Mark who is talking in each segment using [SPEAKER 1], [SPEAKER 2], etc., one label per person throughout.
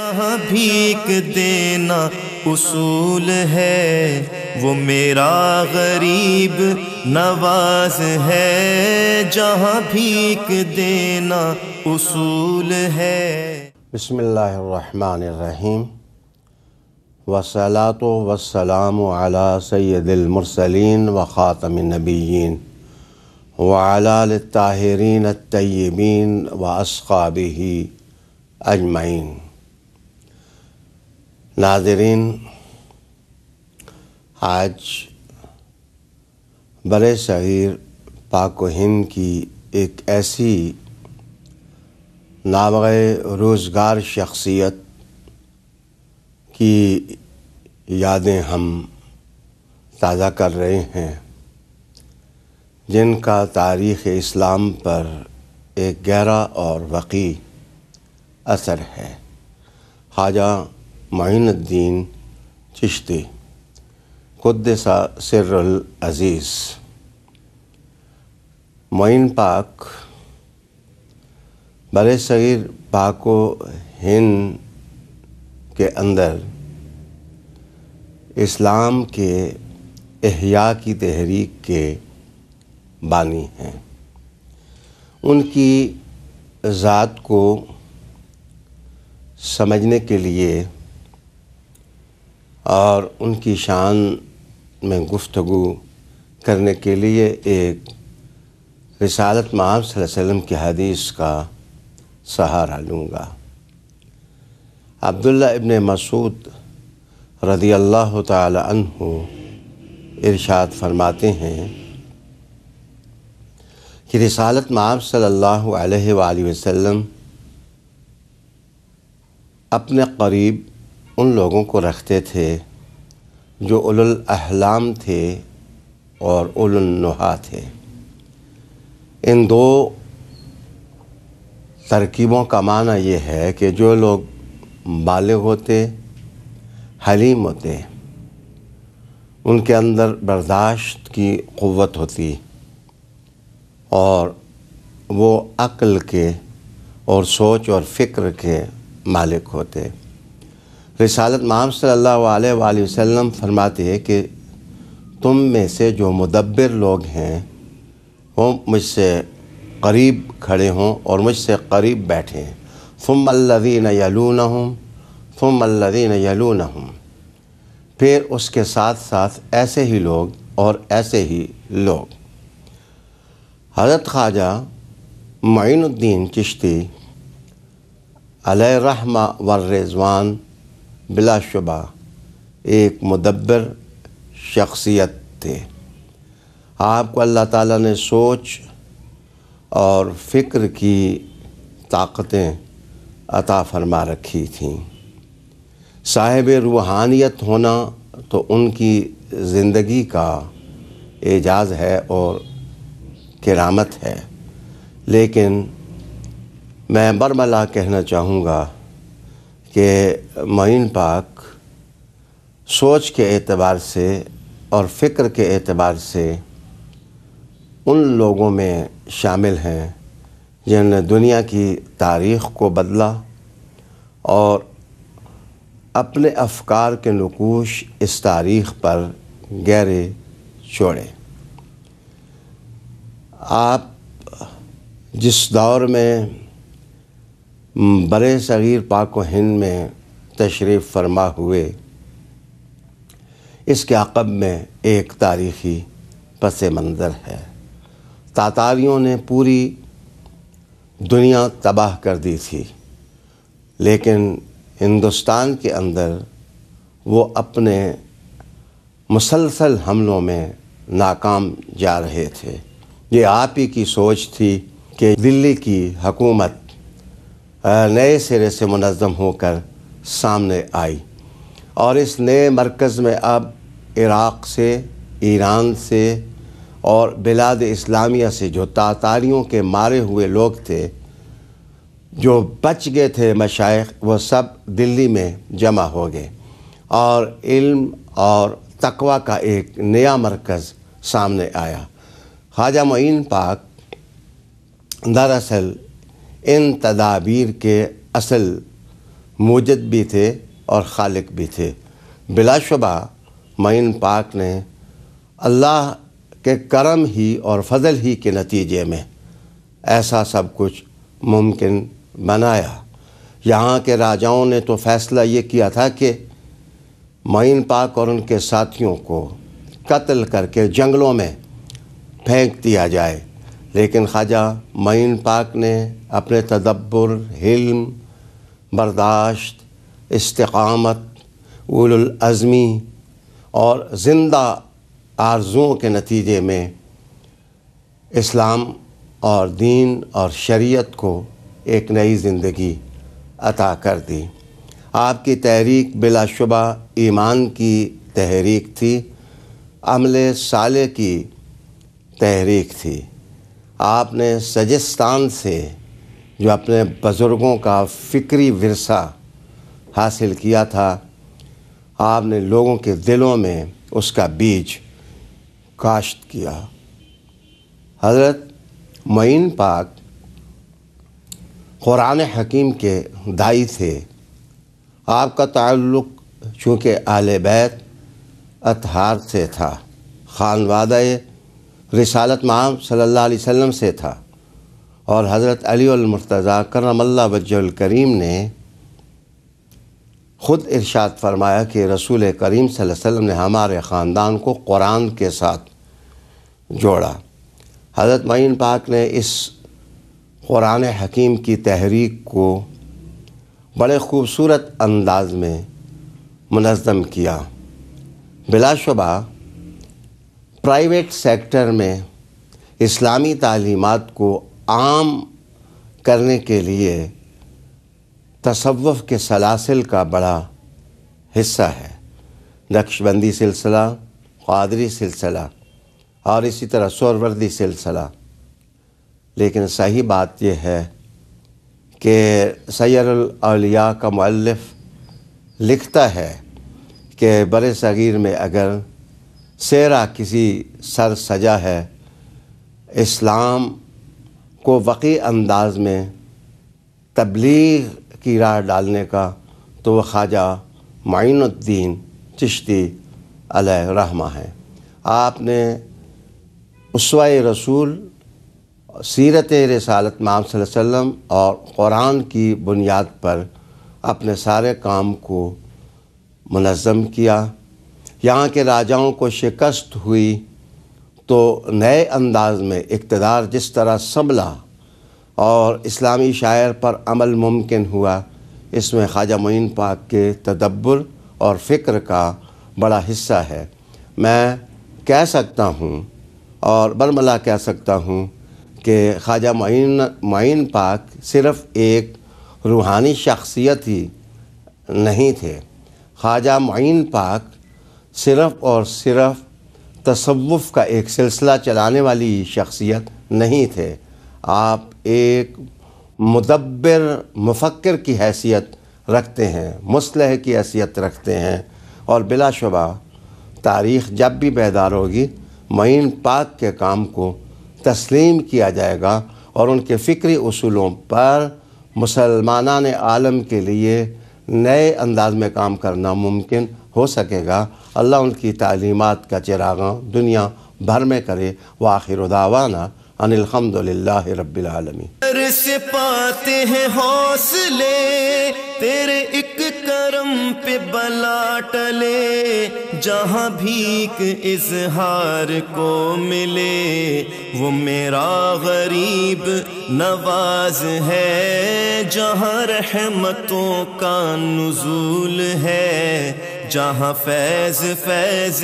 [SPEAKER 1] भीख देना उसूल है वो मेरा गरीब नवाज है जहाँ भीख देना उसूल है बसमीम वसलात वसलाम सैदिलमरसलिन व ख़ातमनबीन वाल ताहरीन तयबीन व असकाबी अजमैन नाजरीन आज बर शहर पाक हिंद की एक ऐसी नाम रोज़गार शख्सियत की यादें हम ताज़ा कर रहे हैं जिनका तारीख़ इस्लाम पर एक गहरा और वकी असर है खाजा माइनुद्दीन चिश्ती कुद्दसा सिर्रुल अज़ीज़ मोइन पाक बर सग़ीर पाको हिन के अंदर इस्लाम के अहिया की तहरीक के बानी हैं उनकी ज़ात को समझने के लिए और उनकी शान में गुफ्तु करने के लिए एक रसालत माम वसल्लम की हदीस का सहारा लूँगा अब्दुल्ला इबन मसूद रदी अल्लाह तु इरशाद फरमाते हैं कि रिसालत माम सल्ला वसम अपने करीब उन लोगों को रखते थे जो उलुल अहलाम थे और नुहा थे इन दो तरकीबों का माना ये है कि जो लोग बालिग होते हलीम होते उनके अंदर बर्दाश्त की क़वत होती और वो अक्ल के और सोच और फ़िक्र के मालिक होते रिसालत माम सल्ला वसम फरमाते हैं कि तुम में से जो मुदब्बर लोग हैं वो मुझसे करीब खड़े हों और मुझसे करीब बैठे फ़ुम अल्लदीन न हम फ़ुम अल्लदीन न हम फिर उसके साथ साथ ऐसे ही लोग और ऐसे ही लोग हज़रत ख्वाजा मीनुद्दीन चिश्ती अलहमा व रिजवान बिलाशुबा एक मदब्बर शख्सियत थे आपको अल्लाह ताला ने सोच और फ़िक्र की ताकतें अता फरमा रखी थीं साहिब रूहानियत होना तो उनकी ज़िंदगी का एजाज़ है और करामत है लेकिन मैं बरमला कहना चाहूँगा कि मोइन पाक सोच के एतबार से और फ़िक्र के एतबार से उन लोगों में शामिल हैं जिन्होंने दुनिया की तारीख़ को बदला और अपने अफकार के नकोश इस तारीख़ पर गहरे छोड़े आप जिस दौर में बर सग़ीर पाक हिंद में तशरीफ़ फरमा हुए इसके अकब में एक तारीख़ी पस मंज़र है तातारियों ने पूरी दुनिया तबाह कर दी थी लेकिन हिंदुस्तान के अंदर वो अपने मुसलसल हमलों में नाकाम जा रहे थे ये आप ही की सोच थी कि दिल्ली की हकूमत नए सिरे से मुनज़म होकर सामने आई और इस नए मरकज़ में अब इराक़ से ईरान से और बिलाद इस्लामिया से जो तातारियों के मारे हुए लोग थे जो बच गए थे मशाइ वो सब दिल्ली में जमा हो गए और इल्म और तकवा का एक नया मरकज़ सामने आया ख्वाजा मोइन पाक दरअसल इन तदाबीर के असल मूजद भी थे और खालिक भी थे बिलाशुबा मीन पाक ने अल्लाह के करम ही और फजल ही के नतीजे में ऐसा सब कुछ मुमकिन बनाया यहाँ के राजाओं ने तो फ़ैसला ये किया था कि मीन पाक और उनके साथियों को कत्ल करके जंगलों में फेंक दिया जाए लेकिन ख्वाजा मईन पाक ने अपने तदब्बर हिल्म बर्दाश्त इस्तकामत उलज़मी और ज़िंदा आर्जुओं के नतीजे में इस्लाम और दीन और शरीयत को एक नई ज़िंदगी अता कर दी आपकी तहरीक बिलाशुबा ईमान की तहरीक थी अमले साले की तहरीक थी आपने सजिस्तान से जो अपने बुज़ुर्गों का फ़िक्री वरसा हासिल किया था आपने लोगों के दिलों में उसका बीज काश्त किया हज़रत मीन पाक क़ुरान हकीम के दाई थे आपका ताल्लुक़ चूँकि आल बैत अतहार से था खानवादा रिसालत माम सल्लल्लाहु अलैहि वसल्लम से था और हज़रत अलीमरतज़ा करमल्ला वजकरीम ने ख़ुद इरशाद फरमाया कि रसूल करीम वसल्लम ने हमारे ख़ानदान को कुरान के साथ जोड़ा हज़रत मईन पाक ने इस कुरान हकीम की तहरीक को बड़े खूबसूरत अंदाज में मनज़म किया बिलाशुबा प्राइवेट सेक्टर में इस्लामी तालीमत को आम करने के लिए तसवुफ़ के सलासिल का बड़ा हिस्सा है नक्शबंदी सिलसिला कादरी सिलसिला और इसी तरह सोरवर्दी सिलसिला लेकिन सही बात यह है कि सैरलिया का मल्लफ़ लिखता है कि बर सग़ीर में अगर सेरा किसी सर सजा है इस्लाम को वक़ी अंदाज में तबलीग की राह डालने का तो वह ख्वाजा माइनुद्दीन चिश्ती रहमा है आपने उसवा रसूल सीरत रसालत माम वसम और कुरान की बुनियाद पर अपने सारे काम को मनज़म किया यहाँ के राजाओं को शिकस्त हुई तो नए अंदाज में इकतदार जिस तरह संभला और इस्लामी शायर पर अमल मुमकिन हुआ इसमें ख्वाजा मोइन पाक के तदब्बर और फ़िक्र का बड़ा हिस्सा है मैं कह सकता हूँ और बरमला कह सकता हूँ कि ख्वाजा मोइन मोइन पाक सिर्फ़ एक रूहानी शख्सियत ही नहीं थे ख्वाजा मोइन पाक सिर्फ और सिर्फ तसवुफ़ का एक सिलसिला चलाने वाली शख्सियत नहीं थे आप एक मुदब्बर मुफक्र की हैसियत रखते हैं मुसलह की हैसियत रखते हैं और बिलाशुबा तारीख़ जब भी बेदार होगी मईन पाक के काम को तस्लीम किया जाएगा और उनके फ़िक्री असूलों पर मुसलमान आलम के लिए नए अंदाज में काम करना मुमकिन हो सकेगा अल्लाह उनकी तालीमत का चिरागा दुनिया भर में करे व आखिर दावाना अनिलहमदिल्ला रबालमी से पाते हैं हौसले तेरे एक करम पे बला टले जहाँ भीख इजहार को मिले वो मेरा गरीब नवाज है जहाँ रहमतों का नजूल है जहाँ फैज फैज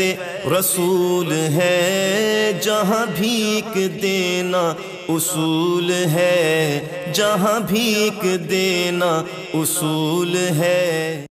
[SPEAKER 1] रसूल है जहाँ भीख देना उसूल है जहाँ भीख देना उसूल है